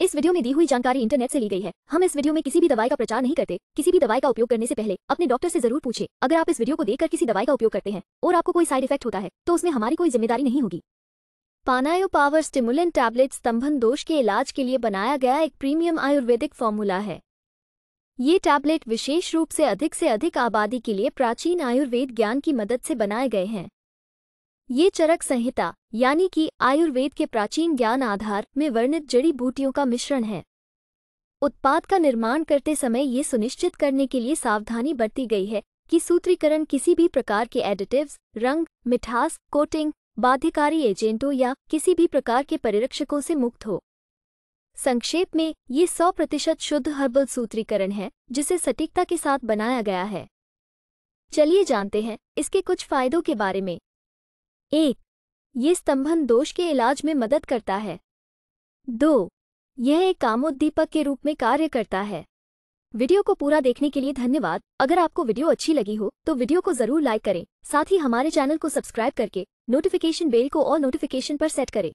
इस वीडियो में दी हुई जानकारी इंटरनेट से ली गई है हम इस वीडियो में किसी भी दवाई का प्रचार नहीं करते किसी भी दवाई का उपयोग करने से पहले अपने डॉक्टर से जरूर पूछे अगर आप इस वीडियो को देखकर किसी दवाई का उपयोग करते हैं और आपको कोई साइड इफेक्ट होता है तो उसमें हमारी कोई जिम्मेदारी नहीं होगी पानायो पावर स्टिमुलेंट टैबलेट स्तंभन दोष के इलाज के लिए बनाया गया एक प्रीमियम आयुर्वेदिक फॉर्मूला है ये टैबलेट विशेष रूप से अधिक से अधिक आबादी के लिए प्राचीन आयुर्वेद ज्ञान की मदद से बनाए गए हैं ये चरक संहिता यानी कि आयुर्वेद के प्राचीन ज्ञान आधार में वर्णित जड़ी बूटियों का मिश्रण है उत्पाद का निर्माण करते समय ये सुनिश्चित करने के लिए सावधानी बरती गई है कि सूत्रीकरण किसी भी प्रकार के एडिटिव्स रंग मिठास कोटिंग बाध्यकारी एजेंटों या किसी भी प्रकार के परिरक्षकों से मुक्त हो संक्षेप में ये सौ प्रतिशत शुद्ध हर्बल सूत्रीकरण है जिसे सटीकता के साथ बनाया गया है चलिए जानते हैं इसके कुछ फायदों के बारे में एक ये स्तंभन दोष के इलाज में मदद करता है दो यह एक कामोद्दीपक के रूप में कार्य करता है वीडियो को पूरा देखने के लिए धन्यवाद अगर आपको वीडियो अच्छी लगी हो तो वीडियो को जरूर लाइक करें साथ ही हमारे चैनल को सब्सक्राइब करके नोटिफिकेशन बेल को और नोटिफिकेशन पर सेट करें